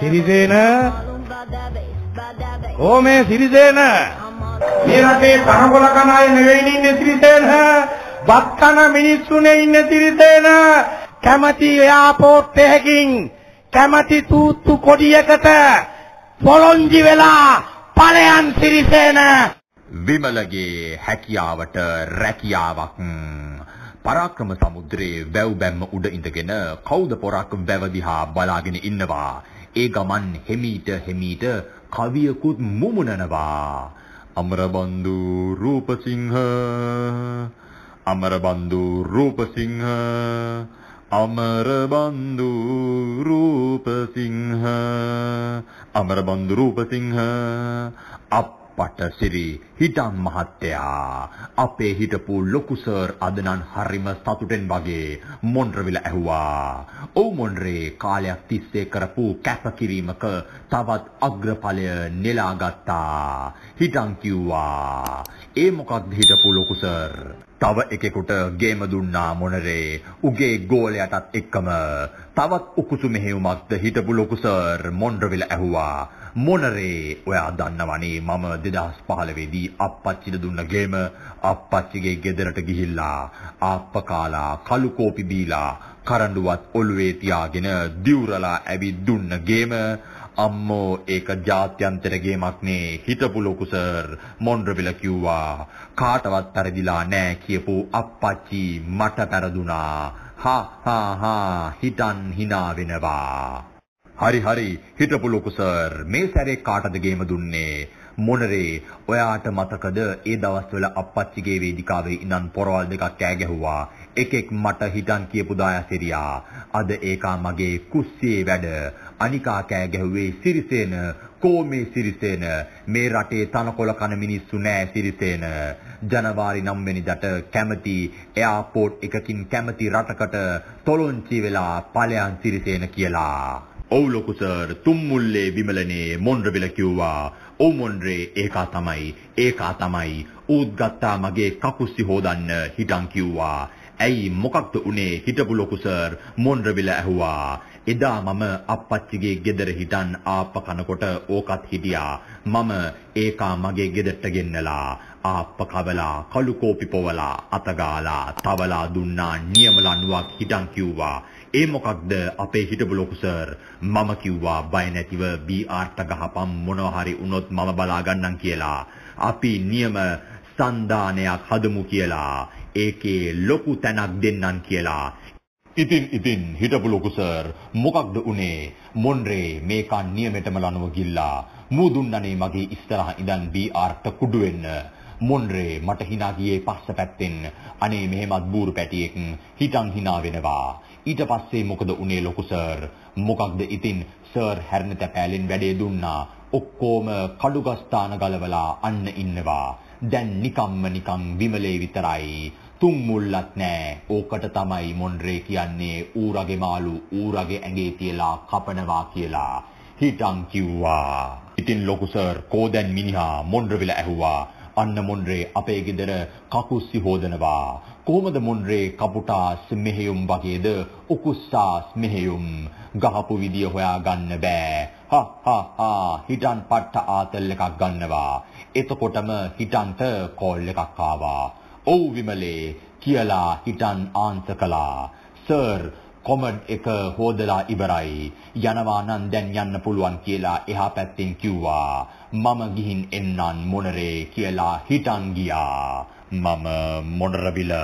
සිරිසේන ඕමේ සිරිසේන මේ රටේ තහකොළ කන අය නෙවෙයි ඉන්නේ සිරිසේන බත් කන මිනිස්සුනේ ඉන්නේ සිරිසේන කැමැති එයාපෝට් එකකින් කැමැති තූත්තු කොඩියකට පොළොංජි වෙලා ඵලයන් සිරිසේන විමලගේ හැකියාවට රැකියාවක් පරාක්‍රම සමුද්‍රයේ වැව් බැම්ම උඩ ඉඳගෙන කවුද පොරක් වැව දිහා බලාගෙන ඉන්නවා ඒ ගමන් හෙමීට හෙමීට කවියකුත් මුමුණනවා අමරබන්දු රූපසිංහ අමරබන්දු රූපසිංහ අමරබන්දු රූපසිංහ අමරබන්දු රූපසිංහ අප පටසිරි හිටන් මහත්තයා අපේ හිටපු ලොකු සර් අද නම් හරිම සතුටෙන් වගේ මොන්රවිල ඇහුවා. ඔව් මොන්රේ කාලයක් තිස්සේ කරපු කැපකිරීමක තවත් අග්‍රඵලය නෙලා ගත්තා. හිටන් කිව්වා. ඒ මොකක්ද හිටපු ලොකු සර්? තව එකෙකුට ගේම දුන්නා මොනරේ උගේ ගෝලයටත් එක්කම තවත් උකුසු මෙහෙයුමක්ද හිටපු ලොකු සර් මොන්ඩ්‍රවිල ඇහුවා මොනරේ ඔයා දන්නවනේ මම 2015 දී අප්පච්චිට දුන්න ගේම අප්පච්චිගේ ගෙදරට ගිහිල්ලා ආප්ප කාලා කළු කෝපි බීලා කරඬුවත් ඔළුවේ තියාගෙන දිවුරලා ඇවිත් දුන්න ගේම අම්මෝ ඒක ජාත්‍යන්තර ගේමක් නේ හිටපු ලොකු සර් මොන්රවිල කිව්වා කාටවත් පෙරදිලා නෑ කියපු අප්පච්චි මට පෙරදුනා හා හා හා හිතන් hina වෙනවා හරි හරි හිටපු ලොකු සර් මේ සැරේ කාටද ගේම දුන්නේ මොනරේ ඔයාට මතකද ඒ දවස්වල අප්පච්චිගේ වේදිකාවේ ඉඳන් පොරවල් දෙකක් කෑ ගැහුවා එකෙක් මට හිතන් කියපු දායසිරියා අද ඒකා මගේ කුස්සියේ වැඩ අනිකා කෑ ගැහුවේ සිරිසේන කෝමේ සිරිසේන මේ රටේ තනකොළ කන මිනිස්සු නෑ සිරිසේන ජනවාරි 9 වෙනිදාට කැමති එයාපෝට් එකකින් කැමති රටකට තොලොංචි වෙලා ඵලයන් සිරිසේන කියලා ඔව් ලොකු සර් තුම්මුල්ලේ විමලනේ මොන්රවිල කිව්වා ඔව් මොන්රේ ඒකා තමයි ඒකා තමයි ඌත් ගත්තා මගේ කකුස්සි හොදන්න හිටන් කිව්වා ඇයි මොකක්ද උනේ හිටපු ලොකු සර් මොන්රවිල ඇහුවා එදා මම අප්පච්චිගේ ගෙදර හිටන් ආප්ප කනකොට ඕකත් හිටියා. මම ඒකා මගේ ගෙදරට ගෙන්නලා ආප්ප කවලා කළු කෝපි පොවලා අතගාලා තවලා දුන්නා නියමලා නුවක් හිටන් කිව්වා. ඒ මොකක්ද අපේ හිටපු ලොකු සර් මම කිව්වා බය නැතිව බීආර්ට ගහපම් මොනවා හරි වුණොත් මම බලා ගන්නම් කියලා. අපි නියම සන්දානයක් හදමු කියලා ඒකේ ලොකු තැනක් දෙන්නම් කියලා ඉතින් ඉතින් හිටපු ලොකු සර් මොකක්ද උනේ මොන්රේ මේකන් නියමෙටම ලනුව ගිල්ලා මූ දුන්නනේ මගේ ඉස්සරහ ඉඳන් බීආර්ට කුඩු වෙන්න මොන්රේ මට hina ගියේ පස්ස පැත්තෙන් අනේ මෙහෙමත් බూరు පැටියෙක් හිටන් hina වෙනවා ඊට පස්සේ මොකද උනේ ලොකු සර් මොකක්ද ඉතින් සර් හැරෙන තැපෑලෙන් වැඩේ දුන්නා ඔක්කොම කඩුගස්ථාන ගලවලා අන්න ඉන්නවා දැන් නිකම්ම නිකං විමලේ විතරයි තුම් මුල්ලක් නෑ. ඕකට තමයි මොන්රේ කියන්නේ ඌරගේ මාළු ඌරගේ ඇඟේ තියලා කපනවා කියලා. හිටන් කිව්වා. ඉතින් ලොකු සර් කෝදන් මිනිහා මොන්රවිල ඇහුවා. අන්න මොන්රේ අපේ ගෙදර කකුස්සි හොදනවා. කොහොමද මොන්රේ කපුටාස් මෙහෙයුම් වගේද උකුස්සාස් මෙහෙයුම් ගහපු විදිය හොයාගන්න බෑ. හා හා හා හිටන් පට්ට ආතල් එකක් ගන්නවා. එතකොටම හිටන්ට කෝල් එකක් ආවා. "ඔව් විමලේ" කියලා හිටන් ආන්ස කළා. "සර්, කොමඩ් එක හොදලා ඉවරයි. යනවා නම් දැන් යන්න පුළුවන් කියලා එහා පැත්තෙන් කිව්වා. මම ගිහින් එන්නම් මොනරේ කියලා හිටන් ගියා. මම මොනරවිල